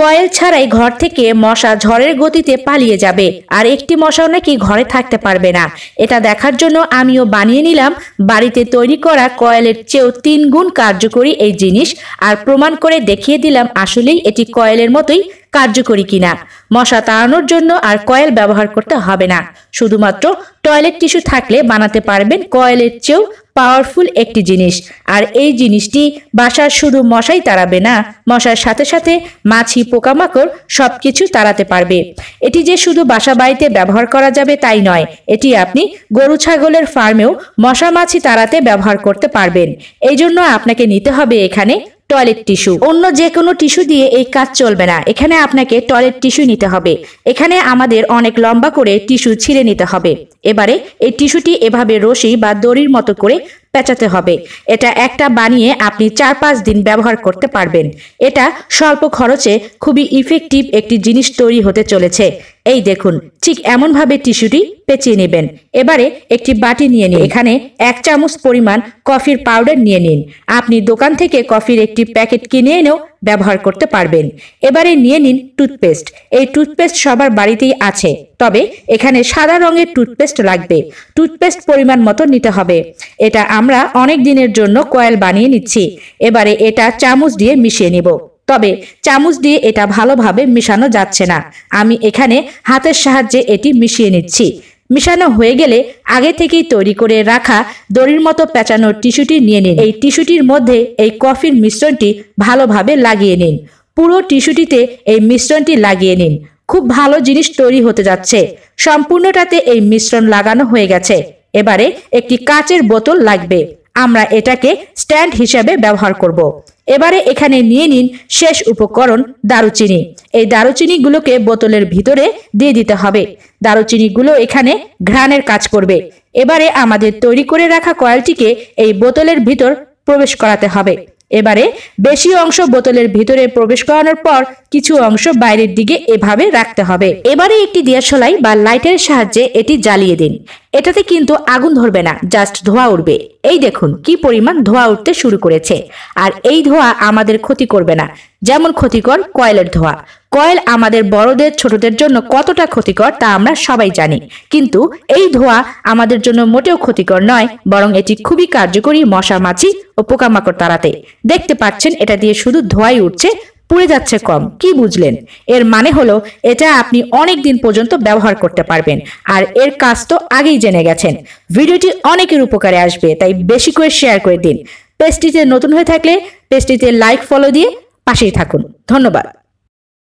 Coil ছাড়াই ঘর থেকে মশা ঝড়ের গতিতে পালিয়ে যাবে আর একটি মশাও নাকি ঘরে থাকতে পারবে না এটা দেখার জন্য আমিও বানিয়ে নিলাম বাড়িতে তৈরি করা কয়েলের চেয়েও তিন গুণ কার্যকরী এই জিনিস আর প্রমাণ করে দেখিয়ে দিলাম আসলেই এটি কয়েলের মতোই কার্যকরী কিনা মশা তাড়ানোর জন্য আর কয়েল ব্যবহার করতে হবে না শুধুমাত্র টয়লেট টিস্যু থাকলে বানাতে পারবেন কয়েলের চেয়েও পাওয়ারফুল একটি জিনিস আর এই জিনিসটি বাসার শুধু মশাই তাড়াবে না মশার সাথে সাথে মাছি পোকামাকড় সব কিছু তাড়াতে পারবে এটি যে শুধু বাসা বাড়িতে ব্যবহার করা যাবে তাই নয় এটি আপনি গরু ছাগলের ফার্মেও মশা মাছি তাড়াতে ব্যবহার করতে পারবেন এই জন্য আপনাকে নিতে হবে এখানে টয়লেট টিস্যু অন্য যে কোনো টিস্যু দিয়ে এই কাজ চলবে না এখানে আপনাকে টয়লেট টিস্যু নিতে হবে এখানে আমাদের অনেক লম্বা করে টিস্যু ছিঁড়ে নিতে হবে এবারে এই টিস্যুটি এভাবে রশি বা দড়ির মতো করে পেঁচাতে হবে এটা একটা বানিয়ে আপনি চার পাঁচ দিন ব্যবহার করতে পারবেন এটা স্বল্প খরচে খুবই ইফেক্টিভ একটি জিনিস তৈরি হতে চলেছে এই দেখুন ঠিক এমনভাবে টিস্যুটি পেঁচিয়ে নেবেন এবারে একটি বাটি নিয়ে নিন এখানে এক চামচ পরিমাণ কফির পাউডার নিয়ে নিন আপনি দোকান থেকে কফির একটি প্যাকেট কিনে এনেও ব্যবহার করতে পারবেন এবারে নিয়ে নিন টুথপেস্ট এই টুথপেস্ট সবার বাড়িতেই আছে তবে এখানে সাদা রঙের টুথপেস্ট লাগবে টুথপেস্ট পরিমাণ মতো নিতে হবে এটা আমরা অনেক দিনের জন্য কয়েল বানিয়ে নিচ্ছি এবারে এটা চামচ দিয়ে মিশিয়ে নিব তবে চামচ দিয়ে এটা ভালোভাবে মিশানো যাচ্ছে না আমি এখানে হাতের সাহায্যে এটি মিশিয়ে নিচ্ছি মিশানো হয়ে গেলে আগে থেকেই তৈরি করে রাখা দড়ির মতো পেঁচানো টিস্যুটি নিয়ে নিন এই টিস্যুটির মধ্যে এই কফির মিশ্রণটি ভালোভাবে লাগিয়ে নিন পুরো টিস্যুটিতে এই মিশ্রণটি লাগিয়ে নিন খুব ভালো জিনিস তৈরি হতে যাচ্ছে সম্পূর্ণটাতে এই মিশ্রণ লাগানো হয়ে গেছে এবারে একটি কাচের বোতল লাগবে আমরা এটাকে স্ট্যান্ড হিসাবে ব্যবহার করব। এবারে এখানে নিয়ে নিন শেষ উপকরণ দারুচিনি এই দারুচিনিগুলোকে বোতলের ভিতরে দিয়ে দিতে হবে দারুচিনিগুলো এখানে ঘ্রাণের কাজ করবে এবারে আমাদের তৈরি করে রাখা কয়েলটিকে এই বোতলের ভিতর প্রবেশ করাতে হবে এবারে বেশি অংশ বোতলের ভিতরে প্রবেশ করানোর পর কিছু অংশ বাইরের দিকে এভাবে রাখতে হবে এবারে একটি দিয়াশলাই বা লাইটের সাহায্যে এটি জ্বালিয়ে দিন এটাতে কিন্তু আগুন ধরবে না জাস্ট ধোয়া উঠবে এই দেখুন কি পরিমাণ ধোয়া উঠতে শুরু করেছে আর এই ধোয়া আমাদের ক্ষতি করবে না যেমন ক্ষতিকর কয়েলের ধোয়া কয়েল আমাদের বড়দের ছোটদের জন্য কতটা ক্ষতিকর তা আমরা সবাই জানি কিন্তু এই ধোয়া আমাদের জন্য মোটেও ক্ষতিকর নয় বরং এটি খুবই কার্যকরী মশা মাছি ও পোকামাকড় তাড়াতে দেখতে পাচ্ছেন এটা দিয়ে শুধু ধোয়াই উঠছে পুড়ে যাচ্ছে কম কি বুঝলেন এর মানে হলো এটা আপনি অনেক দিন পর্যন্ত ব্যবহার করতে পারবেন আর এর কাজ তো আগেই জেনে গেছেন ভিডিওটি অনেকের উপকারে আসবে তাই বেশি করে শেয়ার করে দিন পেস্টিতে নতুন হয়ে থাকলে পেস্টিতে লাইক ফলো দিয়ে পাশেই থাকুন ধন্যবাদ